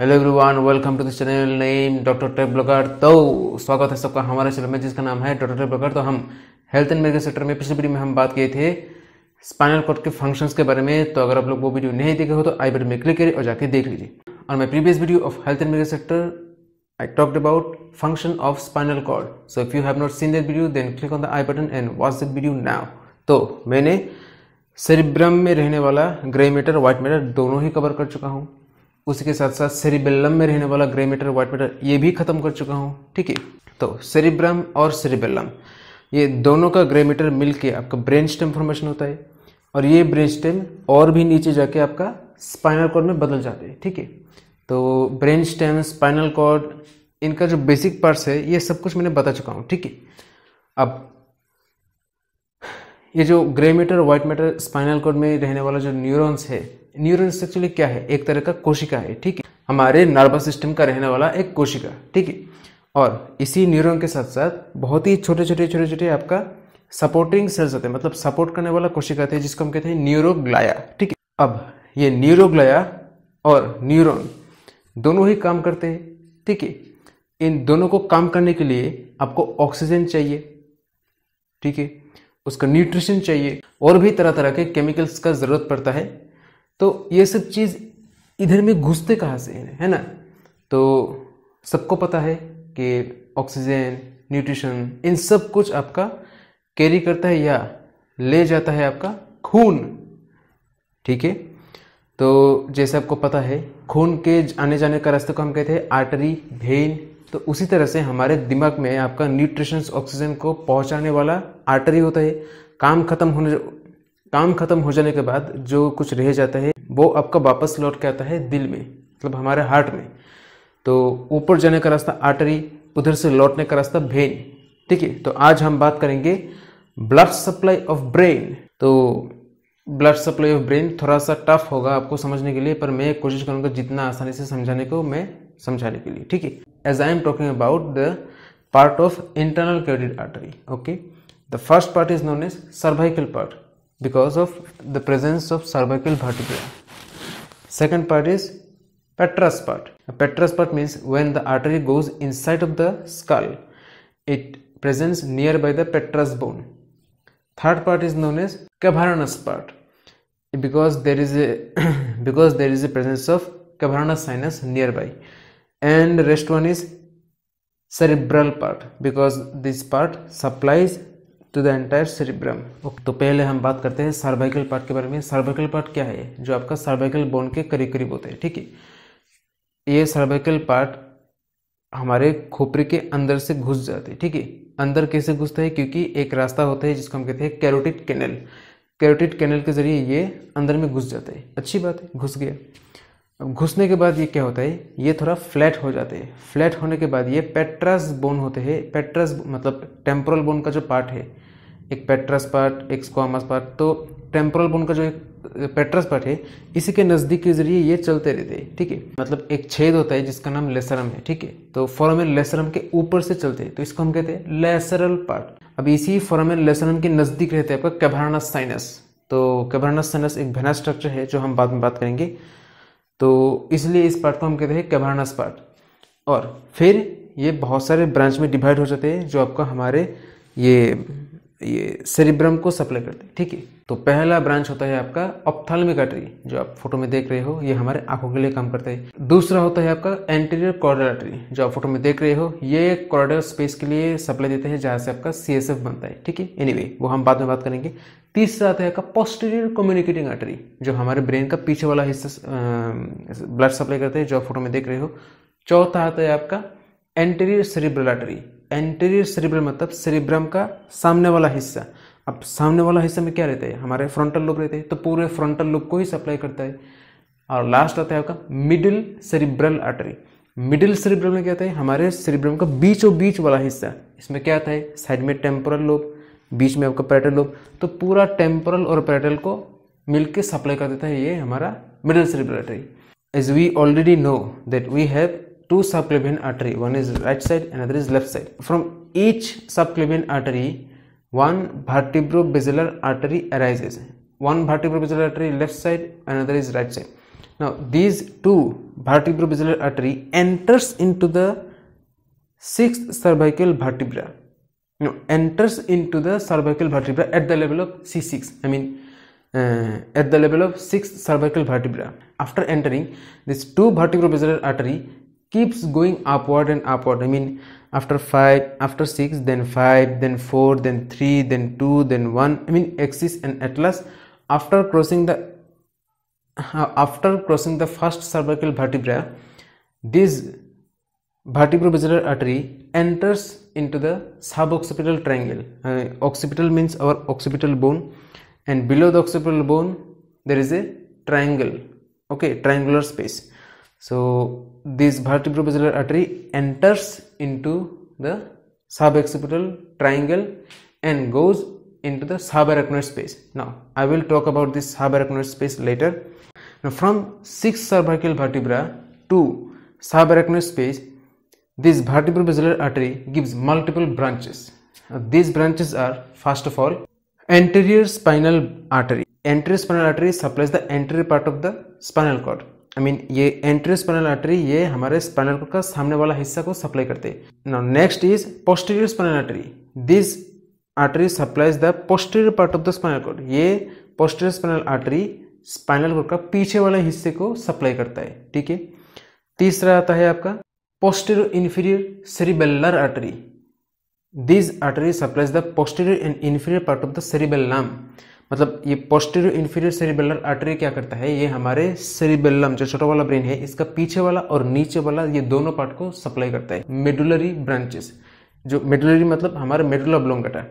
Hello everyone welcome to this channel name doctor tape blogger तो स्वागत है सबका हमारे चैनल में जिसका नाम है डॉक्टर टेप ब्लॉगर तो हम हेल्थ एंड मेडिकल सेक्टर में पिछले वीडियो में हम बात किए थे स्पाइनल कॉर्ड के फंक्शंस के बारे में तो अगर आप लोग वो वीडियो नहीं देखे हो तो आई बटन में क्लिक करिए और जाके देख लीजिए और my previous video of health and medical sector I talked about function of spinal cord so if you have not seen that video then click on the i button and watch that video now तो मैंने cerebrum में रहने वाला grey matter white matter दोनों ही cover कर चुका हूँ उसके साथ साथ सेरिबेलम में रहने वाला ग्रे मैटर व्हाइट मैटर ये भी खत्म कर चुका हूँ ठीक है तो सेरिब्रम और सेरिबेलम ये दोनों का ग्रे मीटर मिल के आपका ब्रेन स्टेम फॉर्मेशन होता है और ये ब्रेन स्टेम और भी नीचे जाके आपका स्पाइनल कॉर्ड में बदल जाते हैं ठीक है तो ब्रेन स्टेम स्पाइनल कॉर्ड इनका जो बेसिक पार्ट्स है ये सब कुछ मैंने बता चुका हूँ ठीक है अब ये जो grey matter white matter spinal cord में रहने वाला जो न्यूरॉन्स है न्यूरॉन्स एक्चुअली क्या है एक तरह का कोशिका है ठीक है हमारे नर्वस सिस्टम का रहने वाला एक कोशिका ठीक है और इसी न्यूरॉन के साथ साथ बहुत ही छोटे छोटे छोटे छोटे आपका सपोर्टिंग सेल्स होते हैं मतलब सपोर्ट करने वाला कोशिका थे जिसको हम कहते हैं न्यूरोग्लाया ठीक है अब ये न्यूरोग्लाया और न्यूरॉन दोनों ही काम करते हैं ठीक है इन दोनों को काम करने के लिए आपको ऑक्सीजन चाहिए ठीक है उसका न्यूट्रिशन चाहिए और भी तरह तरह के केमिकल्स का ज़रूरत पड़ता है तो ये सब चीज़ इधर में घुसते कहाँ से है, है ना तो सबको पता है कि ऑक्सीजन न्यूट्रिशन इन सब कुछ आपका कैरी करता है या ले जाता है आपका खून ठीक है तो जैसे आपको पता है खून के आने जाने का रास्ते को हम कहते हैं आर्टरी वेन तो उसी तरह से हमारे दिमाग में आपका न्यूट्रिशंस ऑक्सीजन को पहुंचाने वाला आर्टरी होता है काम खत्म होने काम खत्म हो जाने के बाद जो कुछ रह जाता है वो आपका वापस लौट के आता है दिल में मतलब हमारे हार्ट में तो ऊपर जाने का रास्ता आर्टरी उधर से लौटने का रास्ता भेन ठीक है तो आज हम बात करेंगे ब्लड सप्लाई ऑफ ब्रेन तो ब्लड सप्लाई ऑफ ब्रेन थोड़ा सा टफ होगा आपको समझने के लिए पर मैं कोशिश करूंगा जितना आसानी से समझाने को मैं समझाने के लिए ठीक है as I am talking about the part of internal carotid artery. Okay, the first part is known as cervical part because of the presence of cervical vertebra. Second part is petrous part. A petrous part means when the artery goes inside of the skull, it presents nearby the petrous bone. Third part is known as cavernous part because there is a because there is a presence of cavernous sinus nearby and rest one is cerebral part because this part supplies to the entire cerebrum तो पहले हम बात करते हैं cervical part के बारे में cervical part क्या है जो आपका सर्वाइकल बोन के करीब करीब होता है ठीक है ये सर्वाइकल पार्ट हमारे खोपरी के अंदर से घुस जाते हैं ठीक है अंदर कैसे घुसता है क्योंकि एक रास्ता होता है जिसको हम कहते हैं कैरोटिड कैनल कैरोटिड कैनल के जरिए ये अंदर में घुस जाते है अच्छी बात है घुस गया अब घुसने के बाद ये क्या होता है ये थोड़ा फ्लैट हो जाते हैं फ्लैट होने के बाद ये पेट्रस बोन होते हैं पेट्रस मतलब टेम्पोरल बोन का जो पार्ट है एक पेट्रस पार्ट एक स्क्वामस पार्ट तो टेम्पोरल बोन का जो एक पेट्रस पार्ट है इसी के नज़दीक के जरिए ये चलते रहते हैं ठीक है मतलब एक छेद होता है जिसका नाम लेसरम है ठीक है तो फॉरमेल लेसरम के ऊपर से चलते हैं तो इसको हम कहते हैं लेसरल पार्ट अब इसी फॉरमेन लेसरम के नज़दीक रहते हैं आपका कैबरानस साइनस तो कैबरानस साइनस एक भेना स्ट्रक्चर है जो हम बाद में बात करेंगे तो इसलिए इस पार्ट को हम कहते हैं कैवर्नस पार्ट और फिर ये बहुत सारे ब्रांच में डिवाइड हो जाते हैं जो आपका हमारे ये ये सेरिब्रम को सप्लाई करते हैं ठीक है तो पहला ब्रांच होता है आपका ऑप्थाल्मिक आर्टरी जो आप फोटो में देख रहे हो ये हमारे आंखों के लिए काम करता है दूसरा होता है आपका एंटीरियर कॉर्डर आर्टरी जो आप फोटो में देख रहे हो ये कॉर्डर स्पेस के लिए सप्लाई देते हैं जहां से आपका सी बनता है ठीक है एनी वो हम बाद में बात करेंगे तीसरा आता है आपका पोस्टीरियर कम्युनिकेटिंग आर्टरी जो हमारे ब्रेन का पीछे वाला हिस्सा ब्लड सप्लाई करते हैं जो आप फोटो में देख रहे हो चौथा आता है आपका anterior cerebral artery anterior cerebrum मतलब सेरिब्रम का सामने वाला हिस्सा अब सामने वाला हिस्सा में क्या रहता है हमारे फ्रंटल लूप रहते हैं तो पूरे फ्रंटल लूप को ही सप्लाई करता है और लास्ट आता है आपका middle cerebral artery middle cerebrum में क्या है हमारे सेरिब्रम का बीचों बीच वाला हिस्सा इसमें क्या आता है साइड में टेम्पोरल लोब बीच में आपका पैरेटल लोब तो पूरा टेम्पोरल और पैरेटल को मिलकर सप्लाई कर देता है ये हमारा middle cerebral artery as we already know that we have two subclavian artery one is right side another is left side from each subclavian artery one basilar artery arises one basilar artery left side another is right side now these two basilar artery enters into the sixth cervical vertebra Now, enters into the cervical vertebra at the level of c6 i mean uh, at the level of sixth cervical vertebra after entering this two basilar artery keeps going upward and upward i mean after 5 after 6 then 5 then 4 then 3 then 2 then 1 i mean axis and atlas after crossing the uh, after crossing the first cervical vertebra this vertebral artery enters into the suboccipital triangle uh, occipital means our occipital bone and below the occipital bone there is a triangle okay triangular space so this vertebropatellar artery enters into the suboccipital triangle and goes into the subarachnoid space. Now I will talk about this subarachnoid space later. Now from six cervical vertebra to subarachnoid space, this vertebropatellar artery gives multiple branches. Now, these branches are first of all anterior spinal artery. Anterior spinal artery supplies the anterior part of the spinal cord I mean ये anterior spinal artery ये हमारे स्पनल का सामने वाला हिस्सा को supply करते now next is posterior spinal artery this artery supplies the posterior part of the spinal cord ये posterior spinal artery spinal cord का पीछे वाले हिस्से को सप्लाई करता है ठीक है तीसरा आता है आपका posterior inferior cerebellar artery these arteries supplies the posterior and inferior part of the cerebellum मतलब ये पोस्टेरियो इन्फीरियर सेरिबेलर आर्टरी क्या करता है ये हमारे सेरिबेलम जो छोटा वाला ब्रेन है इसका पीछे वाला और नीचे वाला ये दोनों पार्ट को सप्लाई करता है मेडुलरी ब्रांचेस जो मेडुलरी मतलब हमारे medulla oblongata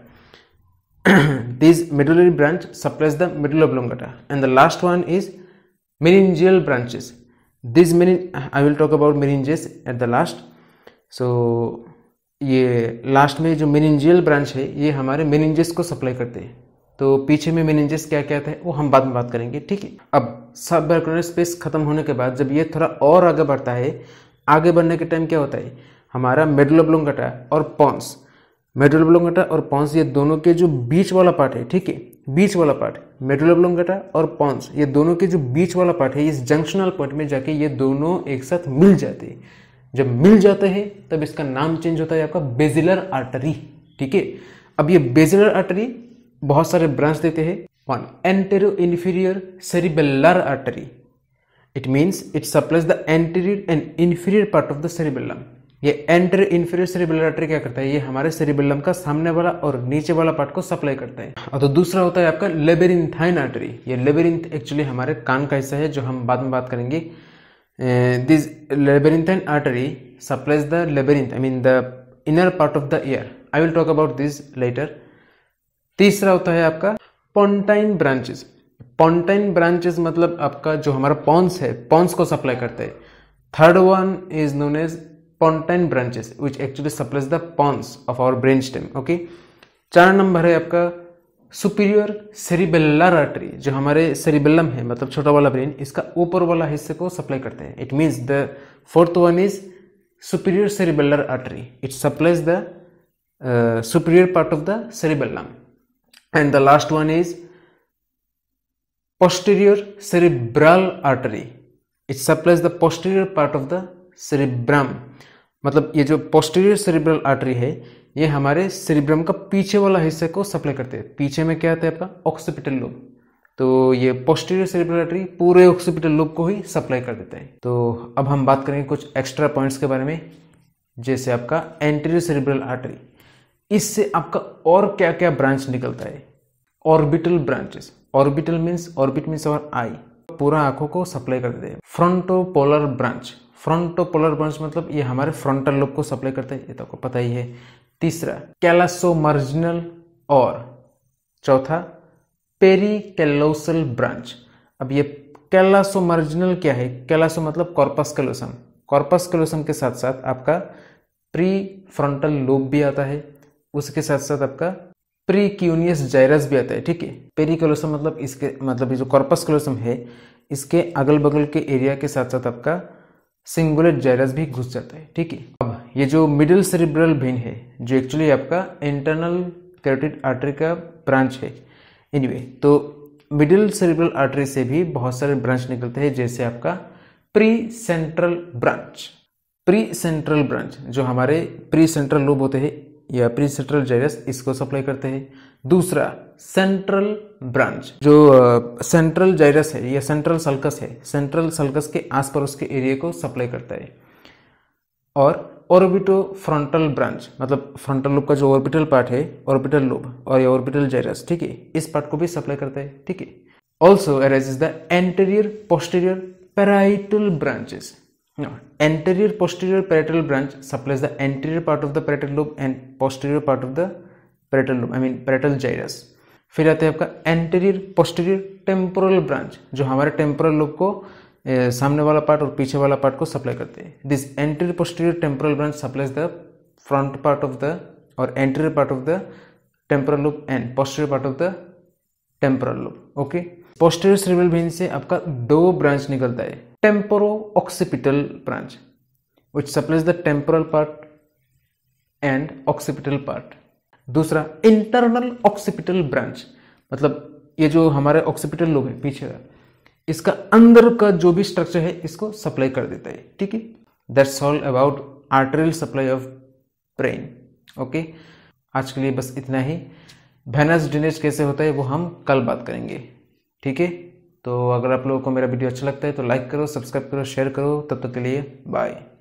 this medullary branch supplies the medulla oblongata and the last one is meningeal branches this मेनिन I will talk about meninges at the last so ये लास्ट में जो मेनिंजियल ब्रांच है ये हमारे मेनिंजेस को सप्लाई करते हैं तो पीछे में मेनेजेस क्या क्या थे वो हम बाद में बात करेंगे ठीक है अब सब स्पेस खत्म होने के बाद जब ये थोड़ा और आगे बढ़ता है आगे बढ़ने के टाइम क्या होता है हमारा मेडलोब्लोंगटा और पॉन्स मेडलोब्लोंगटा और पॉन्स ये दोनों के जो बीच वाला पार्ट है ठीक है बीच वाला पार्ट मेडलोब्लोंगटा और पॉन्स ये दोनों के जो बीच वाला पार्ट है इस जंक्शनल पॉइंट में जाके ये दोनों एक साथ मिल जाते हैं जब मिल जाते हैं तब इसका नाम चेंज होता है आपका बेजिलर आर्टरी ठीक है अब ये बेजिलर आर्टरी बहुत सारे ब्रांच देते हैं one antero inferior cerebellar artery it means it supplies the anterior and inferior part of the cerebellum ये एंटर इन्फीरियर सेरिबेलर आर्टरी क्या करता है ये हमारे सेरिबेलम का सामने वाला और नीचे वाला पार्ट को सप्लाई करता है और तो दूसरा होता है आपका लेबेरिंथाइन आर्टरी ये लेबेरिंथ एक्चुअली हमारे कान का हिस्सा है जो हम बाद में बात करेंगे this labyrinthine artery supplies the labyrinth I mean the inner part of the ear I will talk about this later तीसरा होता है आपका पॉन्टाइन ब्रांचेस पॉन्टाइन ब्रांचेस मतलब आपका जो हमारा पॉन्स है पॉन्स को सप्लाई करते हैं third one is known as pontine branches which actually supplies the pons of our brain stem okay चार नंबर है आपका सुपीरियर सेरिबेलर आर्टरी जो हमारे सेरिबेलम है मतलब छोटा वाला ब्रेन इसका ऊपर वाला हिस्से को सप्लाई करते हैं it means the fourth one is superior cerebellar artery it supplies the superior part of the cerebellum and the last one is posterior cerebral artery it supplies the posterior part of the cerebrum मतलब ये जो posterior cerebral artery है ये हमारे cerebrum का पीछे वाला हिस्से को सप्लाई करते हैं पीछे में क्या आता है आपका occipital lobe तो ये पोस्टीरियर सेरिब्रल आर्टरी पूरे ऑक्सीपिटल लोब को ही सप्लाई कर देता है तो अब हम बात करेंगे कुछ एक्स्ट्रा पॉइंट्स के बारे में जैसे आपका एंटीरियर सेरिब्रल आर्टरी इससे आपका और क्या क्या ब्रांच निकलता है orbital branches orbital means orbit means और आई पूरा आंखों को सप्लाई कर देते हैं polar branch fronto polar branch मतलब ये हमारे फ्रंटल लोब को सप्लाई करते हैं ये तो आपको पता ही है तीसरा कैलासो मार्जिनल और चौथा पेरी कैलोसल ब्रांच अब ये कैलासो मार्जिनल क्या है कैलासो मतलब कॉर्पस कैलोसम कॉर्पस कैलोसम के साथ साथ आपका प्री फ्रंटल लोब भी आता है उसके साथ साथ आपका प्री क्यूनियस जायरस भी आता है ठीक है पेरिकोलोसम मतलब इसके मतलब ये जो कॉर्पस कोलोसम है इसके अगल बगल के एरिया के साथ साथ आपका सिंगुलर जायरस भी घुस जाता है ठीक है अब ये जो मिडिल सेरिब्रल वेन है जो एक्चुअली आपका इंटरनल कैरोटिड आर्टरी का ब्रांच है एनीवे anyway, तो मिडिल सेरिब्रल आर्टरी से भी बहुत सारे ब्रांच निकलते हैं जैसे आपका precentral branch precentral branch जो हमारे प्री सेंट्रल लोब होते हैं या प्री सेंट्रल जेरस इसको सप्लाई करते हैं दूसरा सेंट्रल ब्रांच जो सेंट्रल जायरस है या सेंट्रल सल्कस है सेंट्रल सल्कस के आस पड़ोस के एरिया को सप्लाई करता है और ऑर्बिटो फ्रंटल ब्रांच मतलब फ्रंटल लोब का जो ऑर्बिटल पार्ट है ऑर्बिटल लोब और ये ऑर्बिटल जायरस ठीक है इस पार्ट को भी सप्लाई करता है ठीक है also is the anterior posterior parietal branches anterior posterior parietal branch supplies the anterior part of the parietal parietal and posterior part of the parietal parietal I mean parietal parietal फिर आते हैं आपका anterior posterior temporal branch जो हमारे temporal lobe को सामने वाला part और पीछे वाला पार्ट को सप्लाई करते हैं this anterior posterior temporal branch supplies the front part of the और anterior part of the temporal lobe and posterior part of the temporal lobe okay posterior cerebral vein से आपका दो ब्रांच निकलता है temporo occipital branch which supplies the temporal part and occipital part दूसरा internal occipital branch मतलब ये जो हमारे ऑक्सीपिटल लोग हैं पीछे का इसका अंदर का जो भी स्ट्रक्चर है इसको सप्लाई कर देता है ठीक है that's all about arterial supply of brain okay आज के लिए बस इतना ही भैनस ड्रेनेज कैसे होता है वो हम कल बात करेंगे ठीक है तो अगर आप लोगों को मेरा वीडियो अच्छा लगता है तो लाइक करो सब्सक्राइब करो शेयर करो तब तक के लिए बाय